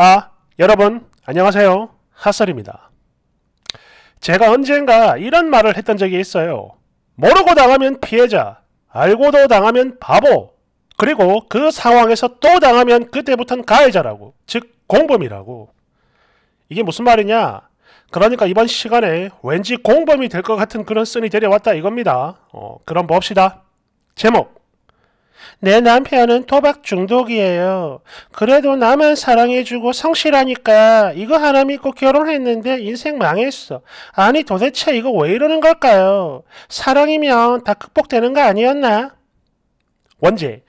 아, 여러분, 안녕하세요. 핫설입니다. 제가 언젠가 이런 말을 했던 적이 있어요. 모르고 당하면 피해자, 알고도 당하면 바보, 그리고 그 상황에서 또 당하면 그때부턴 가해자라고, 즉 공범이라고. 이게 무슨 말이냐? 그러니까 이번 시간에 왠지 공범이 될 것 같은 그런 쓴이 데려왔다 이겁니다. 어, 그럼 봅시다. 제목 내 남편은 도박 중독이에요. 그래도 나만 사랑해주고 성실하니까 이거 하나 믿고 결혼했는데 인생 망했어. 아니 도대체 이거 왜 이러는 걸까요? 사랑이면 다 극복되는 거 아니었나? 원제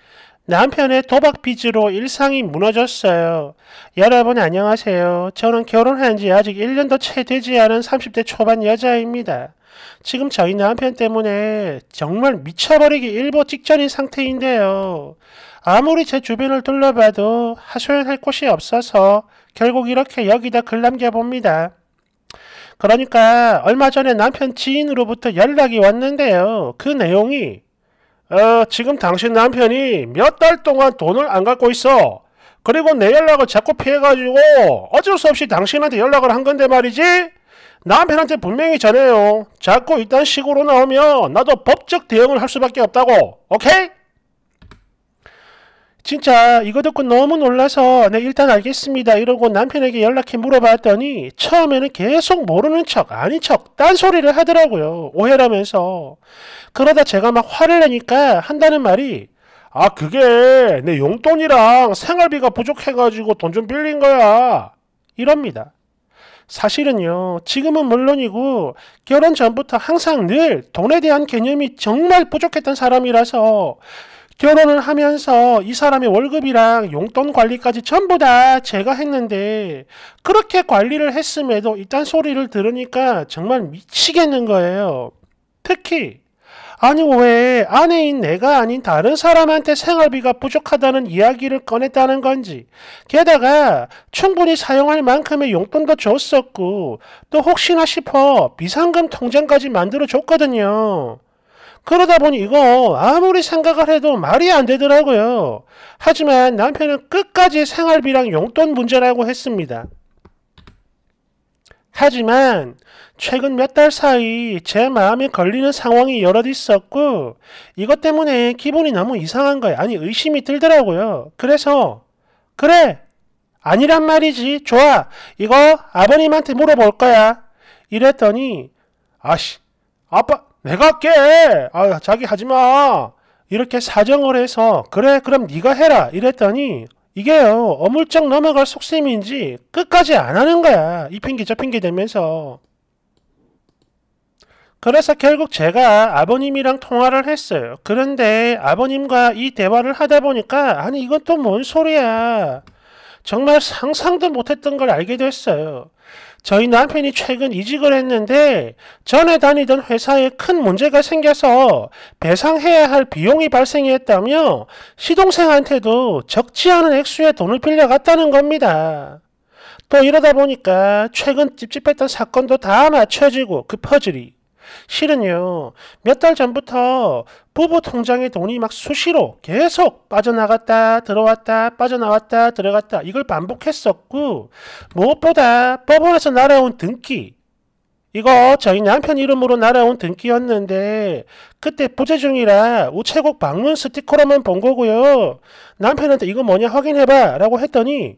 남편의 도박 빚으로 일상이 무너졌어요. 여러분 안녕하세요. 저는 결혼한 지 아직 1년도 채 되지 않은 30대 초반 여자입니다. 지금 저희 남편 때문에 정말 미쳐버리기 일보 직전인 상태인데요. 아무리 제 주변을 둘러봐도 하소연할 곳이 없어서 결국 이렇게 여기다 글 남겨봅니다. 그러니까 얼마 전에 남편 지인으로부터 연락이 왔는데요. 그 내용이 어, 지금 당신 남편이 몇 달 동안 돈을 안 갖고 있어. 그리고 내 연락을 자꾸 피해가지고 어쩔 수 없이 당신한테 연락을 한 건데 말이지. 남편한테 분명히 전해요. 자꾸 이딴 식으로 나오면 나도 법적 대응을 할 수밖에 없다고. 오케이? 진짜 이거 듣고 너무 놀라서 네 일단 알겠습니다 이러고 남편에게 연락해 물어봤더니 처음에는 계속 모르는 척 아닌 척 딴소리를 하더라고요 오해라면서 그러다 제가 막 화를 내니까 한다는 말이 아 그게 내 용돈이랑 생활비가 부족해가지고 돈 좀 빌린 거야 이럽니다 사실은요, 지금은 물론이고, 결혼 전부터 항상 늘 돈에 대한 개념이 정말 부족했던 사람이라서, 결혼을 하면서 이 사람의 월급이랑 용돈 관리까지 전부 다 제가 했는데, 그렇게 관리를 했음에도 이딴 소리를 들으니까 정말 미치겠는 거예요. 특히, 아니 왜 아내인 내가 아닌 다른 사람한테 생활비가 부족하다는 이야기를 꺼냈다는 건지 게다가 충분히 사용할 만큼의 용돈도 줬었고 또 혹시나 싶어 비상금 통장까지 만들어 줬거든요. 그러다 보니 이거 아무리 생각을 해도 말이 안 되더라고요. 하지만 남편은 끝까지 생활비랑 용돈 문제라고 했습니다. 하지만 최근 몇 달 사이 제 마음에 걸리는 상황이 여럿 있었고 이것 때문에 기분이 너무 이상한 거야 아니 의심이 들더라고요. 그래서 그래 아니란 말이지 좋아 이거 아버님한테 물어볼 거야 이랬더니 아씨 아빠 내가 할게 아 자기 하지마 이렇게 사정을 해서 그래 그럼 네가 해라 이랬더니 이게요 어물쩍 넘어갈 속셈인지 끝까지 안 하는 거야 이 핑계 저 핑계 대면서 그래서 결국 제가 아버님이랑 통화를 했어요 그런데 아버님과 이 대화를 하다 보니까 아니 이건 또 뭔 소리야 정말 상상도 못했던 걸 알게 됐어요 저희 남편이 최근 이직을 했는데 전에 다니던 회사에 큰 문제가 생겨서 배상해야 할 비용이 발생했다며 시동생한테도 적지 않은 액수의 돈을 빌려갔다는 겁니다. 또 이러다 보니까 최근 찝찝했던 사건도 다 맞춰지고 그 퍼즐이 실은요, 몇 달 전부터 부부 통장에 돈이 막 수시로 계속 빠져나갔다, 들어왔다, 빠져나왔다, 들어갔다, 이걸 반복했었고, 무엇보다 법원에서 날아온 등기, 이거 저희 남편 이름으로 날아온 등기였는데 그때 부재 중이라 우체국 방문 스티커로만 본 거고요. 남편한테 이거 뭐냐 확인해봐 라고 했더니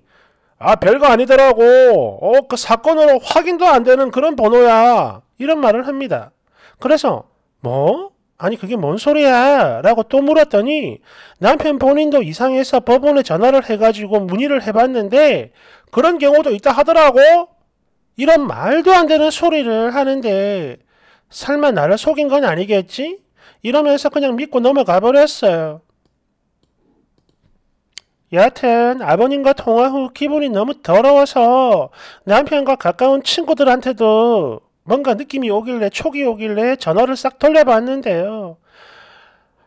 아 별거 아니더라고. 어 그 사건으로 확인도 안 되는 그런 번호야. 이런 말을 합니다. 그래서 뭐? 아니 그게 뭔 소리야 라고 또 물었더니 남편 본인도 이상해서 법원에 전화를 해가지고 문의를 해봤는데 그런 경우도 있다 하더라고 이런 말도 안 되는 소리를 하는데 설마 나를 속인 건 아니겠지? 이러면서 그냥 믿고 넘어가 버렸어요. 여하튼 아버님과 통화 후 기분이 너무 더러워서 남편과 가까운 친구들한테도 뭔가 느낌이 오길래 촉이 오길래 전화를 싹 돌려봤는데요.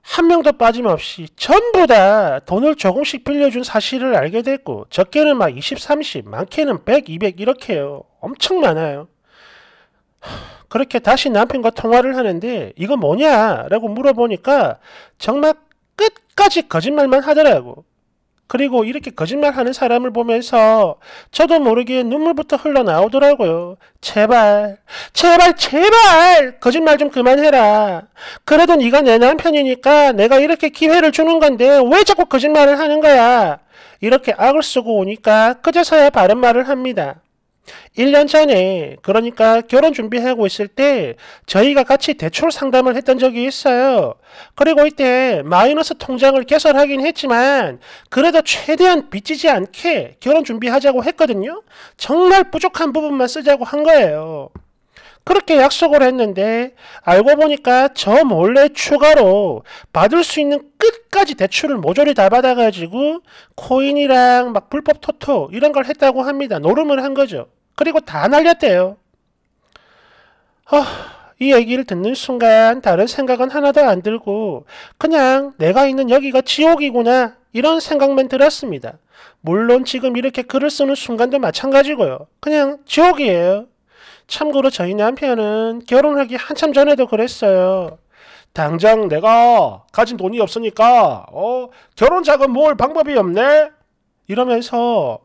한 명도 빠짐없이 전부 다 돈을 조금씩 빌려준 사실을 알게 됐고 적게는 막 20, 30, 많게는 100, 200 이렇게요. 엄청 많아요. 그렇게 다시 남편과 통화를 하는데 이거 뭐냐라고 물어보니까 정말 끝까지 거짓말만 하더라고. 그리고 이렇게 거짓말하는 사람을 보면서 저도 모르게 눈물부터 흘러나오더라고요. 제발, 제발, 제발 거짓말 좀 그만해라. 그래도 네가 내 남편이니까 내가 이렇게 기회를 주는 건데 왜 자꾸 거짓말을 하는 거야? 이렇게 악을 쓰고 오니까 그제서야 바른 말을 합니다. 1년 전에 그러니까 결혼 준비하고 있을 때 저희가 같이 대출 상담을 했던 적이 있어요. 그리고 이때 마이너스 통장을 개설하긴 했지만 그래도 최대한 빚지지 않게 결혼 준비하자고 했거든요. 정말 부족한 부분만 쓰자고 한 거예요. 그렇게 약속을 했는데 알고 보니까 저 몰래 추가로 받을 수 있는 끝까지 대출을 모조리 다 받아가지고 코인이랑 막 불법 토토 이런 걸 했다고 합니다. 노름을 한 거죠. 그리고 다 날렸대요. 어, 이 얘기를 듣는 순간 다른 생각은 하나도 안 들고 그냥 내가 있는 여기가 지옥이구나 이런 생각만 들었습니다. 물론 지금 이렇게 글을 쓰는 순간도 마찬가지고요. 그냥 지옥이에요. 참고로 저희 남편은 결혼하기 한참 전에도 그랬어요. 당장 내가 가진 돈이 없으니까 어, 결혼 자금 모을 방법이 없네? 이러면서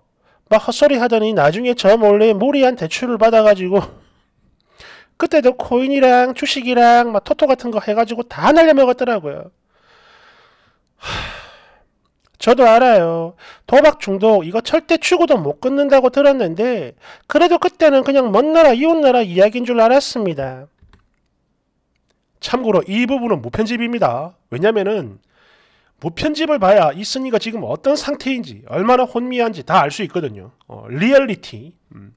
막 헛소리 하더니 나중에 저 몰래 무리한 대출을 받아가지고 그때도 코인이랑 주식이랑 막 토토 같은 거 해가지고 다 날려먹었더라고요. 하... 저도 알아요. 도박 중독 이거 절대 추구도 못 끊는다고 들었는데 그래도 그때는 그냥 먼 나라 이웃 나라 이야기인 줄 알았습니다. 참고로 이 부분은 무편집입니다. 왜냐면은 무편집을 봐야 이순니가 지금 어떤 상태인지 얼마나 혼미한지 다 알 수 있거든요. 어, 리얼리티. 음.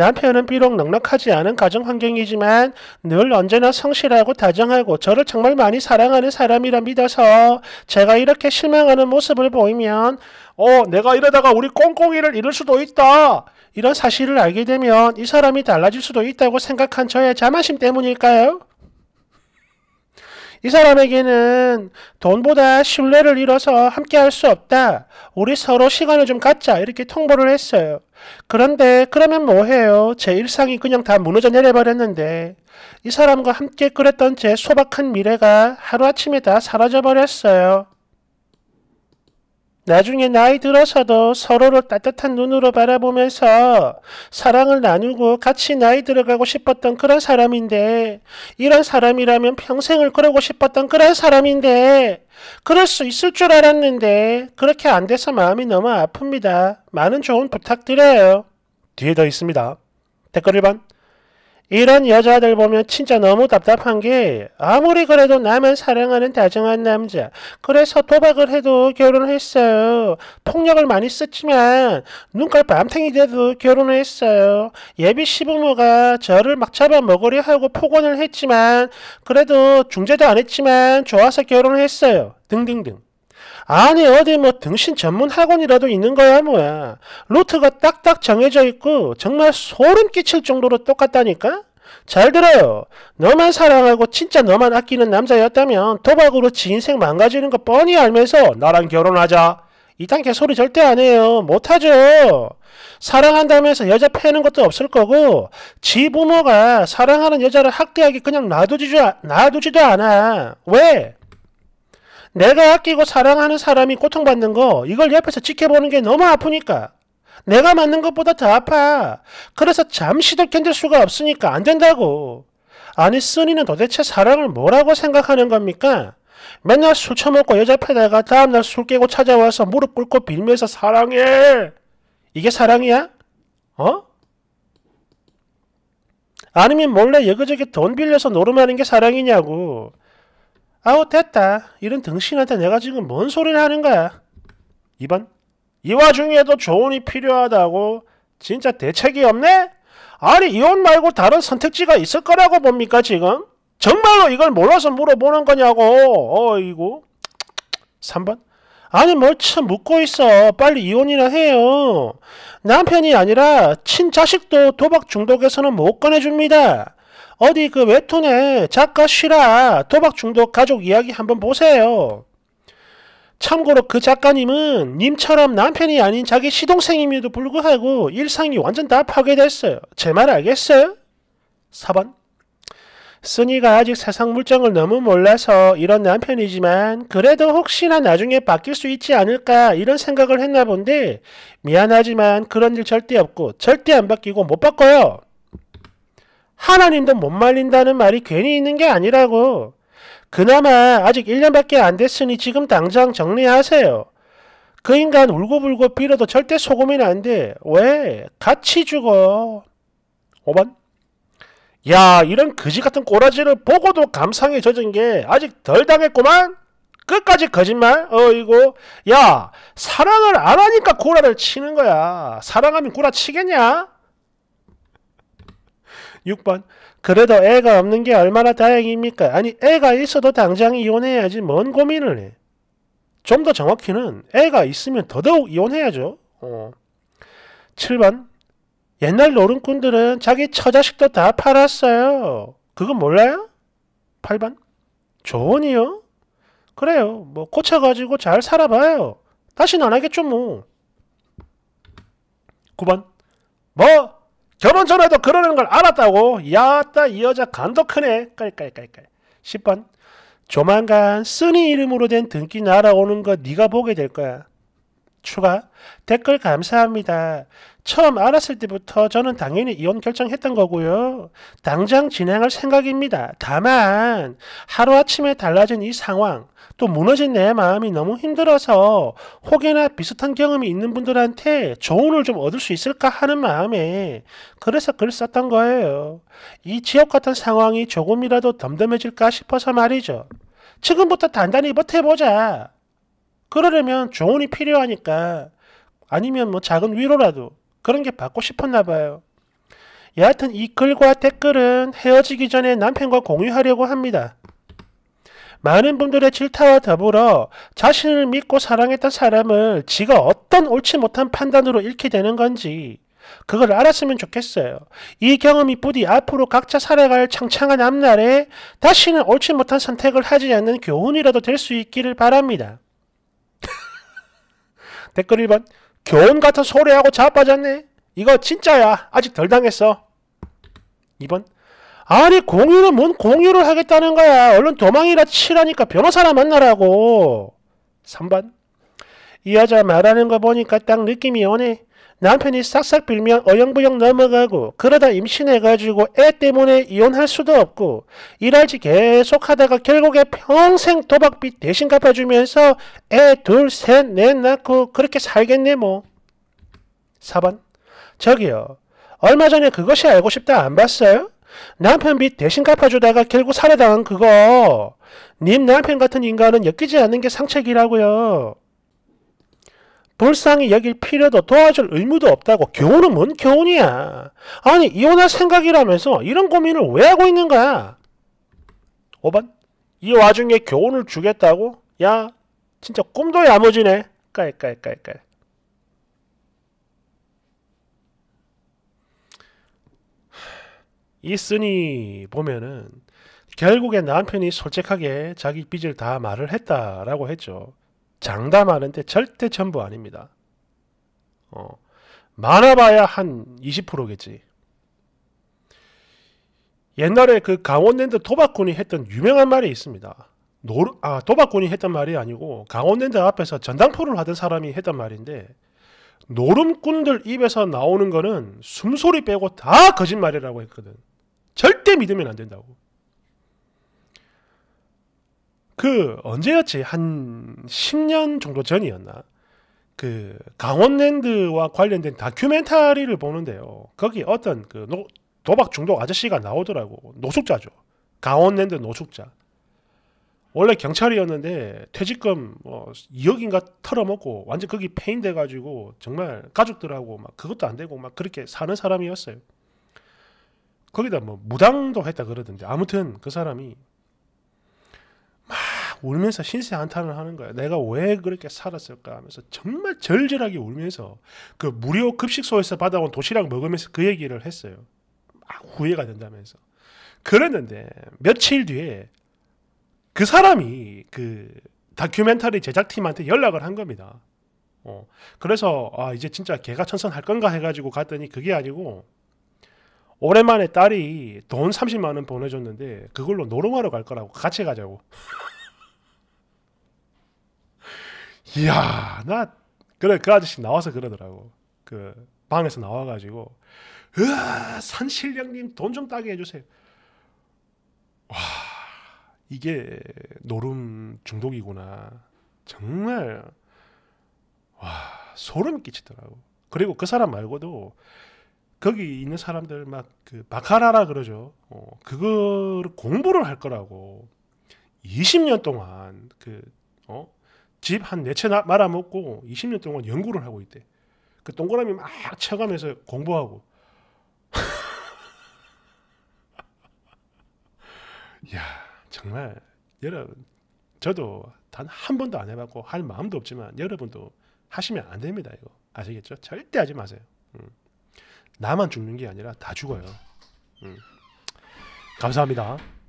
남편은 비록 넉넉하지 않은 가정 환경이지만 늘 언제나 성실하고 다정하고 저를 정말 많이 사랑하는 사람이라 믿어서 제가 이렇게 실망하는 모습을 보이면 어, 내가 이러다가 우리 꽁꽁이를 잃을 수도 있다. 이런 사실을 알게 되면 이 사람이 달라질 수도 있다고 생각한 저의 자만심 때문일까요? 이 사람에게는 돈보다 신뢰를 잃어서 함께 할 수 없다. 우리 서로 시간을 좀 갖자. 이렇게 통보를 했어요. 그런데 그러면 뭐해요? 제 일상이 그냥 다 무너져 내려버렸는데 이 사람과 함께 그랬던 제 소박한 미래가 하루아침에 다 사라져버렸어요. 나중에 나이 들어서도 서로를 따뜻한 눈으로 바라보면서 사랑을 나누고 같이 나이 들어가고 싶었던 그런 사람인데 이런 사람이라면 평생을 그러고 싶었던 그런 사람인데 그럴 수 있을 줄 알았는데 그렇게 안 돼서 마음이 너무 아픕니다. 많은 조언 부탁드려요. 뒤에 더 있습니다. 댓글 1번 이런 여자들 보면 진짜 너무 답답한 게 아무리 그래도 남만 사랑하는 다정한 남자 그래서 도박을 해도 결혼했어요. 폭력을 많이 썼지만 눈깔 밤탱이 돼도 결혼했어요. 예비 시부모가 저를 막 잡아먹으려 하고 폭언을 했지만 그래도 중재도 안 했지만 좋아서 결혼했어요. 등등등. 아니 어디 뭐 등신 전문 학원이라도 있는 거야 뭐야. 루트가 딱딱 정해져 있고 정말 소름 끼칠 정도로 똑같다니까? 잘 들어요. 너만 사랑하고 진짜 너만 아끼는 남자였다면 도박으로 지 인생 망가지는 거 뻔히 알면서 나랑 결혼하자. 이딴 개소리 절대 안 해요. 못하죠. 사랑한다면서 여자 패는 것도 없을 거고 지 부모가 사랑하는 여자를 학대하기 그냥 놔두지도, 놔두지도 않아. 왜? 내가 아끼고 사랑하는 사람이 고통받는 거 이걸 옆에서 지켜보는 게 너무 아프니까 내가 맞는 것보다 더 아파. 그래서 잠시도 견딜 수가 없으니까 안 된다고. 아니 쓰니는 도대체 사랑을 뭐라고 생각하는 겁니까? 맨날 술 처먹고 여자 패다가 다음날 술 깨고 찾아와서 무릎 꿇고 빌면서 사랑해. 이게 사랑이야? 어? 아니면 몰래 여기저기 돈 빌려서 노름하는 게 사랑이냐고. 아우 됐다. 이런 등신한테 내가 지금 뭔 소리를 하는 거야. 2번 이 와중에도 조언이 필요하다고 진짜 대책이 없네? 아니 이혼 말고 다른 선택지가 있을 거라고 봅니까 지금? 정말로 이걸 몰라서 물어보는 거냐고. 어이구. 3번 아니 뭘 참 묻고 있어. 빨리 이혼이나 해요. 남편이 아니라 친자식도 도박 중독에서는 못 꺼내줍니다. 어디 그 웹툰에 작가 쉬라 도박 중독 가족 이야기 한번 보세요. 참고로 그 작가님은 님처럼 남편이 아닌 자기 시동생임에도 불구하고 일상이 완전 다 파괴됐어요. 제 말 알겠어요? 4번 쓰니가 아직 세상 물정을 너무 몰라서 이런 남편이지만 그래도 혹시나 나중에 바뀔 수 있지 않을까 이런 생각을 했나 본데 미안하지만 그런 일 절대 없고 절대 안 바뀌고 못 바꿔요. 하나님도 못 말린다는 말이 괜히 있는 게 아니라고. 그나마 아직 1년밖에 안 됐으니 지금 당장 정리하세요. 그 인간 울고불고 빌어도 절대 소금이 안 돼. 왜? 같이 죽어. 5번. 야, 이런 거지 같은 꼬라지를 보고도 감상에 젖은 게 아직 덜 당했구만? 끝까지 거짓말? 어이고. 야, 사랑을 안 하니까 구라를 치는 거야. 사랑하면 구라 치겠냐? 6번 그래도 애가 없는 게 얼마나 다행입니까? 아니 애가 있어도 당장 이혼해야지 뭔 고민을 해. 좀 더 정확히는 애가 있으면 더더욱 이혼해야죠. 어. 7번 옛날 노름꾼들은 자기 처자식도 다 팔았어요. 그거 몰라요? 8번 조언이요? 그래요. 뭐 고쳐가지고 잘 살아봐요. 다시는 안 하겠죠 뭐. 9번 뭐? 결혼 전에도 그러는 걸 알았다고 야따 이 여자 간도 크네 깔깔깔깔 10번 조만간 쓰니 이름으로 된 등기 날아오는 거 네가 보게 될 거야 추가 댓글 감사합니다. 처음 알았을 때부터 저는 당연히 이혼 결정했던 거고요. 당장 진행할 생각입니다. 다만 하루아침에 달라진 이 상황 또 무너진 내 마음이 너무 힘들어서 혹여나 비슷한 경험이 있는 분들한테 조언을 좀 얻을 수 있을까 하는 마음에 그래서 글을 썼던 거예요. 이 지옥 같은 상황이 조금이라도 덤덤해질까 싶어서 말이죠. 지금부터 단단히 버텨보자. 그러려면 조언이 필요하니까 아니면 뭐 작은 위로라도 그런 게 받고 싶었나 봐요. 예, 여하튼 이 글과 댓글은 헤어지기 전에 남편과 공유하려고 합니다. 많은 분들의 질타와 더불어 자신을 믿고 사랑했던 사람을 지가 어떤 옳지 못한 판단으로 잃게 되는 건지 그걸 알았으면 좋겠어요. 이 경험이 부디 앞으로 각자 살아갈 창창한 앞날에 다시는 옳지 못한 선택을 하지 않는 교훈이라도 될 수 있기를 바랍니다. 댓글 1번 교훈 같은 소리하고 자빠졌네. 이거 진짜야. 아직 덜 당했어. 2번 아니 공유는 뭔 공유를 하겠다는 거야. 얼른 도망이라 치라니까 변호사나 만나라고. 3번 이 여자 말하는 거 보니까 딱 느낌이 오네. 남편이 싹싹 빌면 어영부영 넘어가고 그러다 임신해가지고 애 때문에 이혼할 수도 없고 일할지 계속 하다가 결국에 평생 도박비 대신 갚아주면서 애 둘, 셋, 넷 낳고 그렇게 살겠네 뭐. 4번 저기요. 얼마 전에 그것이 알고 싶다 안 봤어요? 남편 빚 대신 갚아주다가 결국 살해당한 그거. 님 남편 같은 인간은 엮이지 않는 게 상책이라고요. 불쌍히 여길 필요도 도와줄 의무도 없다고 교훈은 뭔 교훈이야. 아니 이혼할 생각이라면서 이런 고민을 왜 하고 있는 거야. 5번 이 와중에 교훈을 주겠다고? 야 진짜 꿈도 야무지네. 깔깔깔깔. 있으니 보면은 결국에 남편이 솔직하게 자기 빚을 다 말을 했다라고 했죠. 장담하는데 절대 전부 아닙니다. 어, 많아봐야 한 20%겠지. 옛날에 그 강원랜드 도박꾼이 했던 유명한 말이 있습니다. 노르, 아, 도박꾼이 했던 말이 아니고 강원랜드 앞에서 전당포를 하던 사람이 했던 말인데 노름꾼들 입에서 나오는 거는 숨소리 빼고 다 거짓말이라고 했거든. 절대 믿으면 안 된다고. 그 언제였지? 한 10년 정도 전이었나? 그 강원랜드와 관련된 다큐멘터리를 보는데요. 거기 어떤 그 노, 도박 중독 아저씨가 나오더라고. 노숙자죠. 강원랜드 노숙자. 원래 경찰이었는데 퇴직금 뭐 2억인가 털어먹고 완전 거기 패인돼 가지고 정말 가족들하고 막 그것도 안 되고 막 그렇게 사는 사람이었어요. 거기다 뭐 무당도 했다 그러던데 아무튼 그 사람이 울면서 신세 한탄을 하는 거야. 내가 왜 그렇게 살았을까 하면서 정말 절절하게 울면서 그 무료 급식소에서 받아온 도시락 먹으면서 그 얘기를 했어요. 막 아, 후회가 된다면서. 그랬는데 며칠 뒤에 그 사람이 그 다큐멘터리 제작팀한테 연락을 한 겁니다. 어, 그래서 아 이제 진짜 개가 천선할 건가 해가지고 갔더니 그게 아니고 오랜만에 딸이 돈 30만 원 보내줬는데 그걸로 노름하러 갈 거라고 같이 가자고. 이야 나 그래 그 아저씨 나와서 그러더라고 그 방에서 나와가지고 으아 산신령님 돈 좀 따게 해주세요 와 이게 노름 중독이구나 정말 와소름 끼치더라고 그리고 그 사람 말고도 거기 있는 사람들 막 그 바카라라 그러죠 어, 그를 공부를 할 거라고 20년 동안 그 어? 집한네채 말아먹고 20년 동안 연구를 하고 있대. 그 동그라미 막 쳐가면서 공부하고. 야 정말 여러분 저도 단 한 번도 안 해봤고 할 마음도 없지만 여러분도 하시면 안 됩니다 이거 아시겠죠? 절대 하지 마세요. 음. 나만 죽는 게 아니라 다 죽어요. 음. 감사합니다.